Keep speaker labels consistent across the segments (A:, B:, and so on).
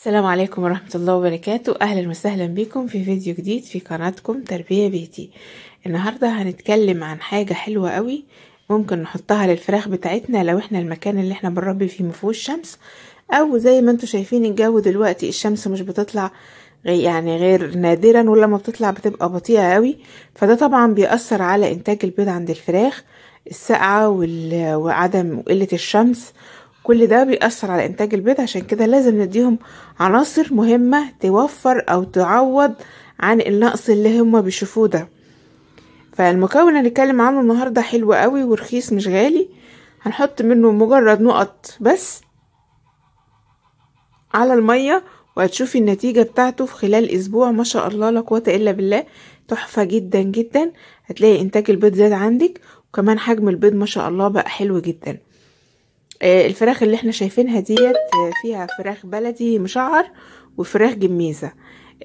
A: السلام عليكم ورحمة الله وبركاته أهلا وسهلا بكم في فيديو جديد في قناتكم تربية بيتي النهاردة هنتكلم عن حاجة حلوة قوي ممكن نحطها للفراخ بتاعتنا لو احنا المكان اللي احنا بنربي فيه مفهوش شمس او زي ما انتوا شايفين الجو دلوقتي الشمس مش بتطلع يعني غير نادرا ولما بتطلع بتبقى بطيئة قوي فده طبعا بيأثر على انتاج البيض عند الفراخ السقعة وعدم قلة الشمس كل ده بيأثر على إنتاج البيض عشان كده لازم نديهم عناصر مهمة توفر أو تعوض عن النقص اللي هما بيشوفوه ده فالمكون اللي هنتكلم عنه النهاردة حلو قوي ورخيص مش غالي هنحط منه مجرد نقط بس على المية وهتشوفي النتيجة بتاعته في خلال أسبوع ما شاء الله لا قوة إلا بالله تحفة جدا جدا هتلاقي إنتاج البيض زاد عندك وكمان حجم البيض ما شاء الله بقى حلو جدا آه، الفراخ اللي احنا شايفينها ديت آه، فيها فراخ بلدي مشعر وفراخ جميزه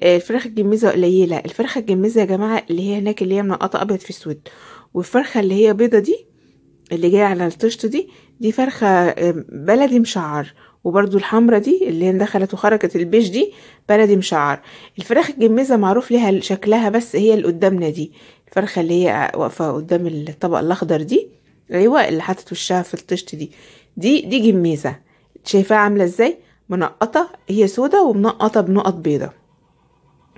A: آه، الفراخ الجميزه قليله الفرخه الجميزه يا جماعه اللي هي هناك اللي هي منقطه ابيض في اسود والفرخه اللي هي بيضه دي اللي جايه على الطشت دي دي فرخه بلدي مشعر وبرده الحمرة دي اللي هي دخلت وخرجت البيج دي بلدي مشعر الفراخ الجميزه معروف ليها شكلها بس هي اللي قدامنا دي الفرخه اللي هي واقفه قدام الطبق الاخضر دي ايوه اللي حاطه وشها في الطشت دي دي دي جميزة شايفاها عاملة ازاي منقطة هي سودة ومنقطة بنقط بيضة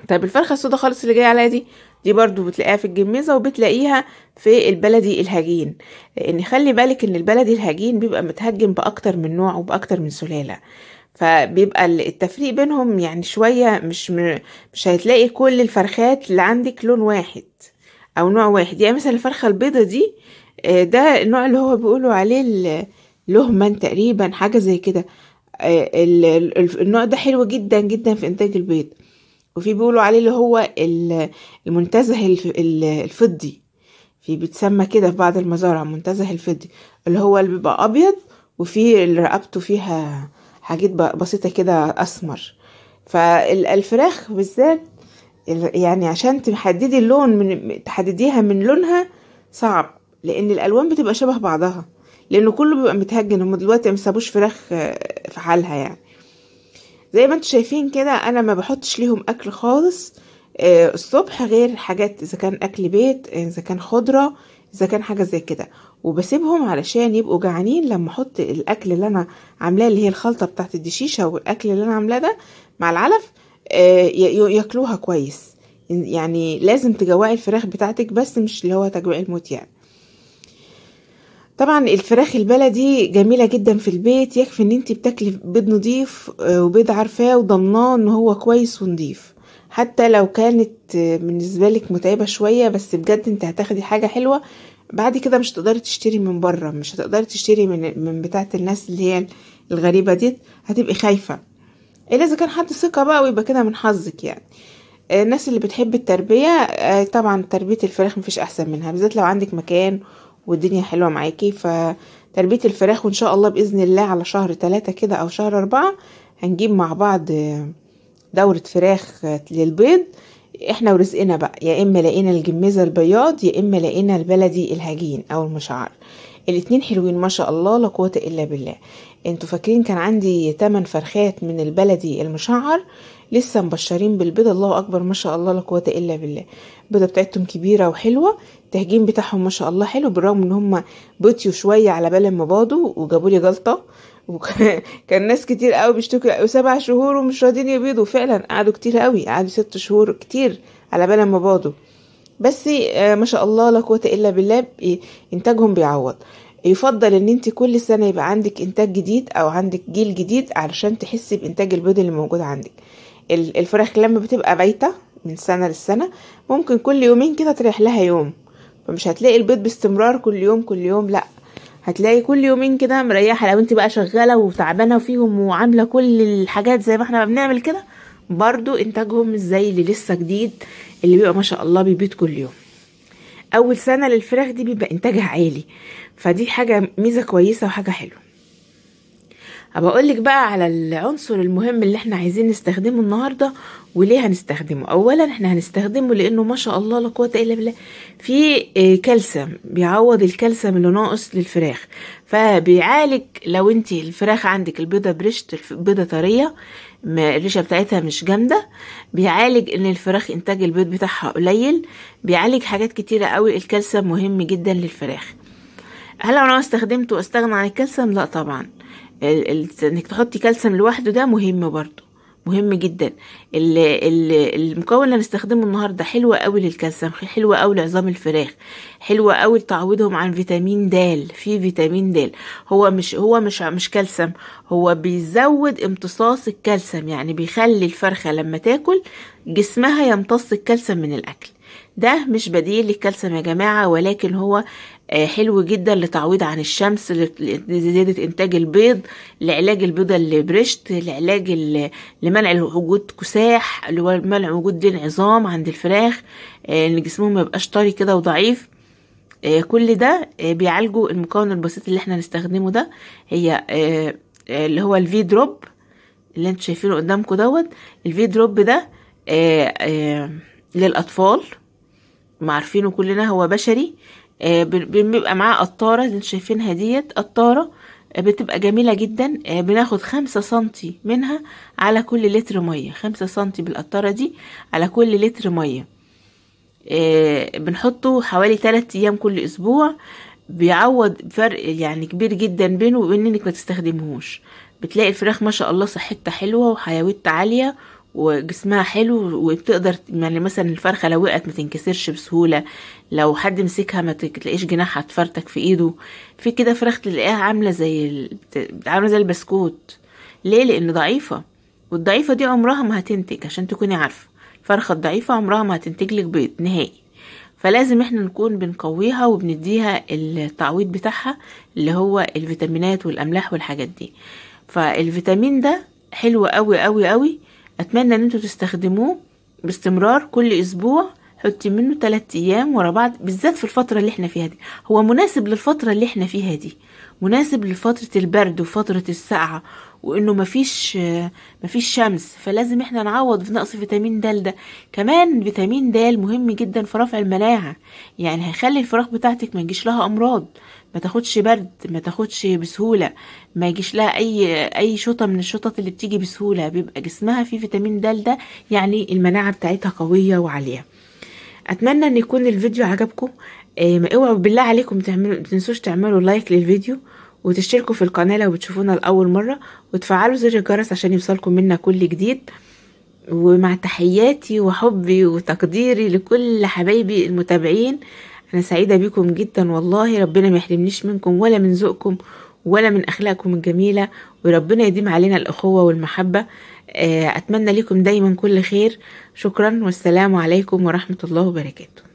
A: طيب الفرخة السودة خالص اللي جاية عليها دي دي برضو بتلاقيها في الجميزة وبتلاقيها في البلدي الهجين لان خلي بالك ان البلدي الهجين بيبقى متهجم باكتر من نوع وباكتر من سلالة فبيبقى التفريق بينهم يعني شوية مش م... مش هتلاقي كل الفرخات اللي عندك لون واحد او نوع واحد يعني مثلا الفرخة البيضة دي آه، ده النوع اللي هو بيقولوا عليه لهمان تقريبا حاجة زي كده آه، النوع ده حلو جدا جدا في إنتاج البيض وفي بيقولوا عليه اللي هو المنتزه الفضي في بيتسمى كده في بعض المزارع منتزه الفضي اللي هو اللي بيبقى أبيض وفي اللي رقبته فيها حاجات بسيطة كده أسمر فالفراخ بالذات يعني عشان تحددي اللون من تحدديها من لونها صعب لان الالوان بتبقى شبه بعضها لانه كله بيبقى متهجن هم دلوقتي ما سابوش فراخ آه، في حالها يعني زي ما انتوا شايفين كده انا ما بحطش ليهم اكل خالص آه، الصبح غير حاجات اذا كان اكل بيت اذا كان خضره اذا كان حاجه زي كده وبسيبهم علشان يبقوا جعانين لما احط الاكل اللي انا عاملاه اللي هي الخلطه بتاعت الدشيشه والاكل اللي انا عاملاه ده مع العلف آه، ياكلوها كويس يعني لازم تجوعي الفراخ بتاعتك بس مش اللي هو تجويع الموت يعني طبعا الفراخ البلدي جميلة جدا في البيت يكفي ان انت بتاكلي بيض نضيف آه، وبيض عارفاه وضمناه ان هو كويس ونضيف حتى لو كانت آه، بالنسبة لك متعبة شوية بس بجد انت هتاخدي حاجة حلوة بعد كده مش هتقدري تشتري من بره مش هتقدري تشتري من من بتاعه الناس اللي هي الغريبه دي هتبقي خايفه الا اذا كان حد ثقه بقى ويبقى كده من حظك يعني آه، الناس اللي بتحب التربيه طبعا تربيه الفراخ مفيش احسن منها بالذات لو عندك مكان والدنيا حلوة معاكي فتربية الفراخ وان شاء الله بإذن الله على شهر تلاتة كده او شهر اربعة هنجيب مع بعض آه، دورة فراخ آه، للبيض احنا ورزقنا بقى يا اما لقينا الجميزة البياض يا اما لقينا البلدي الهجين او المشعر الاتنين حلوين ما شاء الله لا قوة الا بالله انتوا فاكرين كان عندي 8 فرخات من البلدي المشعر لسه مبشرين بالبيضه الله اكبر ما شاء الله لا قوه الا بالله البيضه بتاعتهم كبيره وحلوه التهجين بتاعهم ما شاء الله حلو بالرغم ان هم بطيوا شويه على بال ما باضوا وجابوا لي جلطه وكان ناس كتير قوي بيشتكوا سبع شهور ومش راضيين يبيضوا فعلا قعدوا كتير قوي قعدوا ست شهور كتير على بال ما باضوا بس آه، ما شاء الله لا قوه الا بالله انتاجهم بيعوض يفضل ان انت كل سنه يبقى عندك انتاج جديد او عندك جيل جديد علشان تحسي بانتاج البيض اللي موجود عندك الفراخ لما بتبقى بايتة من سنة للسنة ممكن كل يومين كده تريح لها يوم فمش هتلاقي البيض باستمرار كل يوم كل يوم لأ هتلاقي كل يومين كده مريحه لو انت بقى شغاله وتعبانه فيهم وعامله كل الحاجات زي ما احنا بنعمل كده برضو انتاجهم زي اللي لسه جديد اللي بيبقى ما شاء الله بيبيض كل يوم اول سنه للفراخ دي بيبقى انتاجها عالي فدي حاجه ميزه كويسه وحاجه حلوه ابقى اقول لك بقى على العنصر المهم اللي احنا عايزين نستخدمه النهارده وليه هنستخدمه اولا احنا هنستخدمه لانه ما شاء الله لا قوه الا بالله في آه، كالسيوم بيعوض الكالسيوم اللي ناقص للفراخ فبيعالج لو انت الفراخ عندك البيضه بريشت البيضه طريه الريشه بتاعتها مش جامده بيعالج ان الفراخ انتاج البيض بتاعها قليل بيعالج حاجات كتيره قوي الكالسيوم مهم جدا للفراخ هل انا استخدمته واستغنى عن الكالسيوم لا طبعا انك تحطي كالسيوم لوحده ده مهم برضو مهم جدا المكون اللي هنستخدمه النهارده حلوه قوي للكالسيوم حلوه قوي لعظام الفراخ حلوه قوي لتعويضهم عن فيتامين د في فيتامين د هو مش هو مش مش كالسيوم هو بيزود امتصاص الكالسيوم يعني بيخلي الفرخه لما تاكل جسمها يمتص الكالسيوم من الاكل ده مش بديل للكالسيوم يا جماعة ولكن هو آه، حلو جدا لتعويض عن الشمس لزيادة إنتاج البيض لعلاج البيضة اللي برشت لعلاج لمنع وجود كساح لمنع وجود دين عظام عند الفراخ آه، إن جسمهم ميبقاش طري كده وضعيف آه، كل ده بيعالجوا المكون البسيط اللي احنا نستخدمه ده هي اللي هو الفي دروب اللي انتوا شايفينه قدامكم دوت الفي دروب ده للأطفال ما عارفينه كلنا هو بشري آه، بيبقى معاه قطارة اللي شايفينها ديت قطارة آه، بتبقى جميلة جدا آه، بناخد خمسة سنتي منها على كل لتر مية خمسة سنتي بالقطارة دي على كل لتر مية بنحطه حوالي تلات أيام كل أسبوع بيعوض فرق يعني كبير جدا بينه وبين انك ما تستخدمهوش بتلاقي الفراخ ما شاء الله صحتها حلوة وحيويتها عالية وجسمها حلو وبتقدر يعني مثلا الفرخه لو وقعت ما تنكسرش بسهوله لو حد مسكها ما تلاقيش جناحها اتفرتك في ايده في كده فرخ تلاقيها عامله زي عامله زي البسكوت ليه لان ضعيفه والضعيفه دي عمرها ما هتنتج عشان تكوني عارفه الفرخه الضعيفه عمرها ما هتنتج لك بيض نهائي فلازم احنا نكون بنقويها وبنديها التعويض بتاعها اللي هو الفيتامينات والاملاح والحاجات دي فالفيتامين ده حلو قوي قوي قوي اتمنى ان انتوا تستخدموه باستمرار كل اسبوع حطي منه 3 ايام ورا بعض بالذات في الفتره اللي احنا فيها دي هو مناسب للفتره اللي احنا فيها دي مناسب لفتره البرد وفتره السقعه وانه مفيش مفيش شمس فلازم احنا نعوض في نقص فيتامين د ده كمان فيتامين د مهم جدا في رفع المناعه يعني هيخلي الفراخ بتاعتك ما يجيش لها امراض ما تاخدش برد ما تاخدش بسهوله ما يجيش لها اي اي شطه من الشطط اللي بتيجي بسهوله بيبقى جسمها فيه فيتامين د ده يعني المناعه بتاعتها قويه وعاليه اتمنى ان يكون الفيديو عجبكم إيه، اوعوا بالله عليكم تعملوا تنسوش تعملوا لايك للفيديو وتشتركوا في القناة لو بتشوفونا لأول مرة وتفعلوا زر الجرس عشان يوصلكم منا كل جديد ومع تحياتي وحبي وتقديري لكل حبايبي المتابعين أنا سعيدة بيكم جدا والله ربنا ما يحرمنيش منكم ولا من ذوقكم ولا من أخلاقكم الجميلة وربنا يديم علينا الأخوة والمحبة آه، أتمنى لكم دايما كل خير شكرا والسلام عليكم ورحمة الله وبركاته